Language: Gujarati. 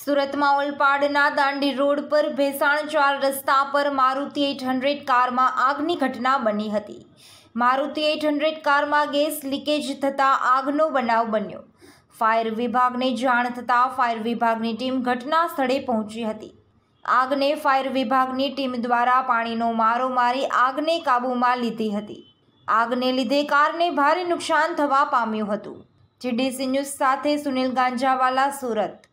સુરતમાં ઓલપાડના દાંડી રોડ પર ભેસાણ ચાર રસ્તા પર મારુતિ એઇટ હંડ્રેડ કારમાં આગની ઘટના બની હતી મારુતિ એઇટ હંડ્રેડ કારમાં ગેસ લીકેજ થતાં આગનો બનાવ બન્યો ફાયર વિભાગને જાણ થતાં ફાયર વિભાગની ટીમ ઘટના સ્થળે પહોંચી હતી આગને ફાયર વિભાગની ટીમ દ્વારા પાણીનો મારો મારી આગને કાબૂમાં લીધી હતી આગને લીધે કારને ભારે નુકસાન થવા પામ્યું હતું જીડીસી ન્યૂઝ સાથે સુનિલ ગાંજાવાલા સુરત